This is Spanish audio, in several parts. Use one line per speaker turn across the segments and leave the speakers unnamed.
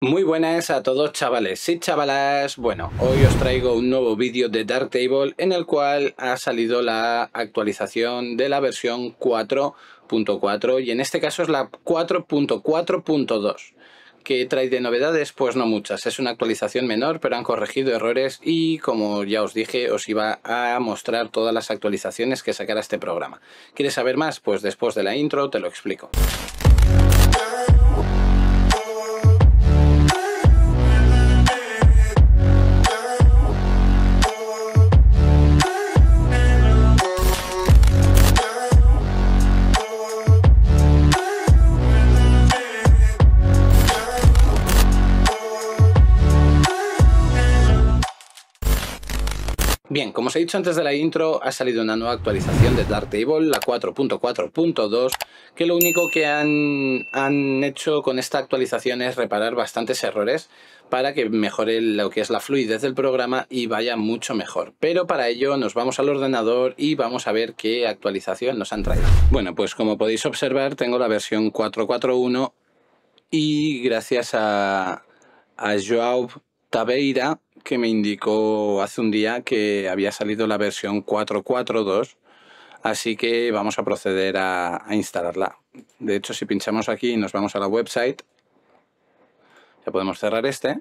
Muy buenas a todos chavales y chavalas, bueno, hoy os traigo un nuevo vídeo de Darktable en el cual ha salido la actualización de la versión 4.4 y en este caso es la 4.4.2 que trae de novedades, pues no muchas, es una actualización menor pero han corregido errores y como ya os dije os iba a mostrar todas las actualizaciones que sacará este programa. ¿Quieres saber más? Pues después de la intro te lo explico. Bien, como os he dicho antes de la intro, ha salido una nueva actualización de Table, la 4.4.2, que lo único que han, han, hecho con esta actualización es reparar bastantes errores para que mejore lo que es la fluidez del programa y vaya mucho mejor. Pero para ello nos vamos al ordenador y vamos a ver qué actualización nos han traído. Bueno, pues como podéis observar tengo la versión 4.4.1 y gracias a, a Joao Tabeira, que me indicó hace un día que había salido la versión 4.4.2, así que vamos a proceder a, instalarla. De hecho, si pinchamos aquí y nos vamos a la website, ya podemos cerrar este.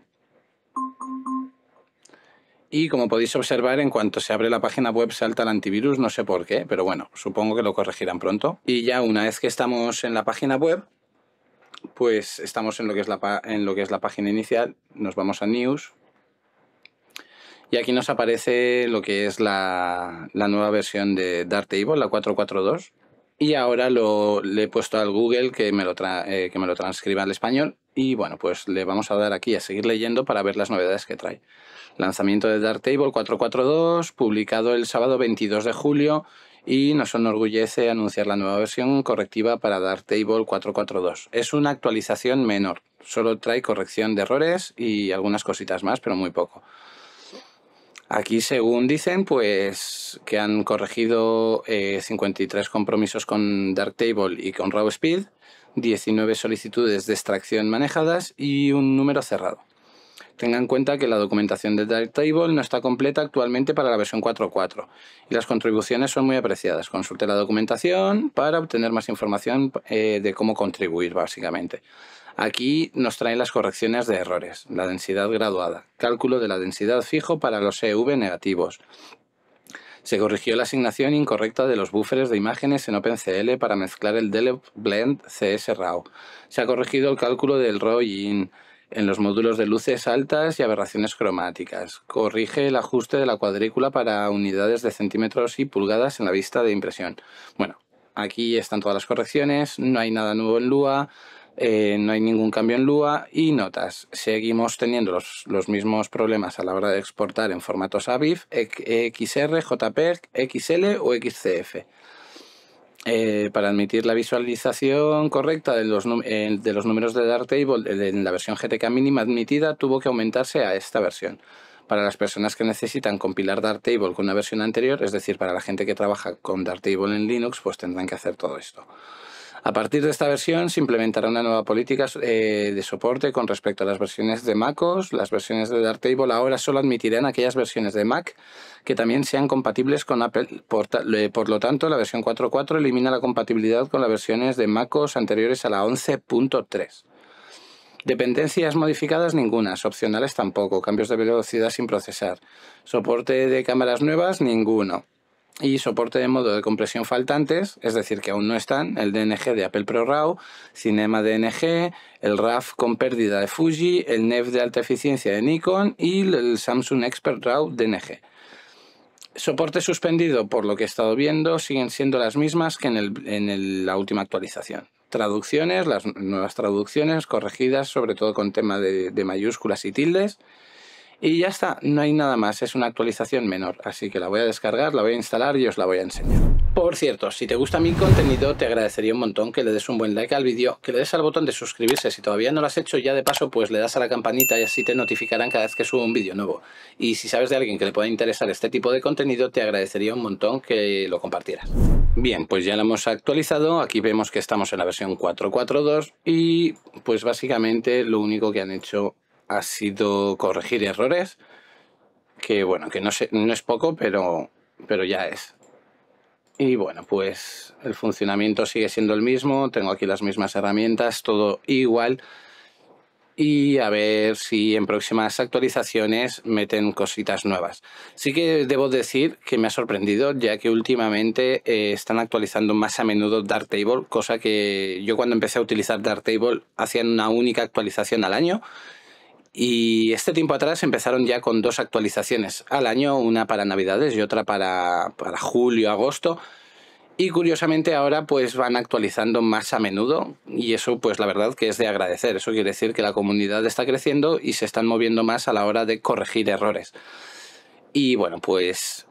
Y como podéis observar, en cuanto se abre la página web salta el antivirus, no sé por qué, pero bueno, supongo que lo corregirán pronto. Y ya una vez que estamos en la página web, pues estamos en lo que es la, en lo que es la página inicial, nos vamos a News y aquí nos aparece lo que es la, nueva versión de Table, la 442. Y ahora lo, le he puesto al Google que me, lo eh, que me lo transcriba al español. Y bueno, pues le vamos a dar aquí a seguir leyendo para ver las novedades que trae. Lanzamiento de Darktable 442, publicado el sábado 22 de julio y nos enorgullece anunciar la nueva versión correctiva para Darktable 442. Es una actualización menor, solo trae corrección de errores y algunas cositas más, pero muy poco. Aquí, según dicen, pues que han corregido 53 eh, compromisos con Darktable y con RawSpeed, 19 solicitudes de extracción manejadas y un número cerrado. Tenga en cuenta que la documentación de Darktable no está completa actualmente para la versión 4.4 y las contribuciones son muy apreciadas. Consulte la documentación para obtener más información eh, de cómo contribuir, básicamente. Aquí nos traen las correcciones de errores, la densidad graduada, cálculo de la densidad fijo para los EV negativos. Se corrigió la asignación incorrecta de los buffers de imágenes en OpenCL para mezclar el Dele Blend CS RAW. Se ha corregido el cálculo del RAW in en los módulos de luces altas y aberraciones cromáticas. Corrige el ajuste de la cuadrícula para unidades de centímetros y pulgadas en la vista de impresión. Bueno, aquí están todas las correcciones, no hay nada nuevo en Lua, eh, no hay ningún cambio en Lua y notas. Seguimos teniendo los, mismos problemas a la hora de exportar en formatos ABIF, e XR, e JPEG, XL o XCF. Eh, para admitir la visualización correcta de los, eh, de los números de Darktable en la versión GTK mínima admitida tuvo que aumentarse a esta versión. Para las personas que necesitan compilar Table con una versión anterior, es decir, para la gente que trabaja con Table en Linux, pues tendrán que hacer todo esto. A partir de esta versión se implementará una nueva política eh, de soporte con respecto a las versiones de MacOS. Las versiones de Darktable ahora solo admitirán aquellas versiones de Mac que también sean compatibles con Apple. Por, por lo tanto, la versión 4.4 elimina la compatibilidad con las versiones de MacOS anteriores a la 11.3. Dependencias modificadas ninguna, opcionales tampoco, cambios de velocidad sin procesar, soporte de cámaras nuevas ninguno y soporte de modo de compresión faltantes, es decir, que aún no están, el DNG de Apple Pro RAW, Cinema DNG, el RAF con pérdida de Fuji, el NEV de alta eficiencia de Nikon y el Samsung Expert RAW DNG. Soporte suspendido, por lo que he estado viendo, siguen siendo las mismas que en, la última actualización. Traducciones, las nuevas traducciones corregidas, sobre todo con tema de mayúsculas y tildes. Y ya está, no hay nada más, es una actualización menor, así que la voy a descargar, la voy a instalar y os la voy a enseñar. Por cierto, si te gusta mi contenido, te agradecería un montón que le des un buen like al vídeo, que le des al botón de suscribirse si todavía no lo has hecho, ya de paso pues le das a la campanita y así te notificarán cada vez que subo un vídeo nuevo. Y si sabes de alguien que le pueda interesar este tipo de contenido, te agradecería un montón que lo compartieras. Bien, pues ya lo hemos actualizado, aquí vemos que estamos en la versión 4.4.2 y pues básicamente lo único que han hecho ha sido corregir errores, que bueno, que no, es poco, pero, pero ya es. Y bueno, pues el funcionamiento sigue siendo el mismo, tengo aquí las mismas herramientas, todo igual. Y a ver si en próximas actualizaciones meten cositas nuevas. Sí que debo decir que me ha sorprendido, ya que últimamente eh, están actualizando más a menudo Darktable, cosa que yo cuando empecé a utilizar Darktable hacían una única actualización al año y este tiempo atrás empezaron ya con dos actualizaciones al año, una para Navidades y otra para, para julio, agosto. Y curiosamente ahora pues van actualizando más a menudo y eso pues la verdad que es de agradecer. Eso quiere decir que la comunidad está creciendo y se están moviendo más a la hora de corregir errores. Y bueno, pues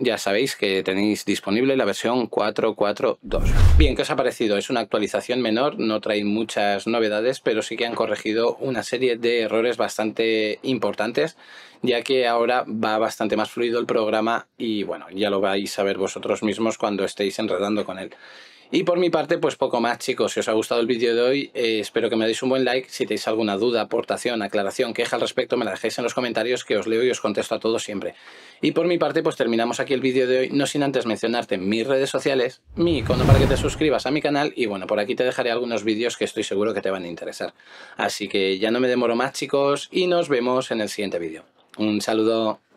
ya sabéis que tenéis disponible la versión 4.4.2. Bien, ¿qué os ha parecido? Es una actualización menor, no trae muchas novedades, pero sí que han corregido una serie de errores bastante importantes, ya que ahora va bastante más fluido el programa y bueno, ya lo vais a ver vosotros mismos cuando estéis enredando con él. Y por mi parte, pues poco más, chicos. Si os ha gustado el vídeo de hoy, eh, espero que me deis un buen like. Si tenéis alguna duda, aportación, aclaración, queja al respecto, me la dejéis en los comentarios que os leo y os contesto a todos siempre. Y por mi parte, pues terminamos aquí el vídeo de hoy, no sin antes mencionarte mis redes sociales, mi icono para que te suscribas a mi canal y bueno, por aquí te dejaré algunos vídeos que estoy seguro que te van a interesar. Así que ya no me demoro más, chicos, y nos vemos en el siguiente vídeo. Un saludo.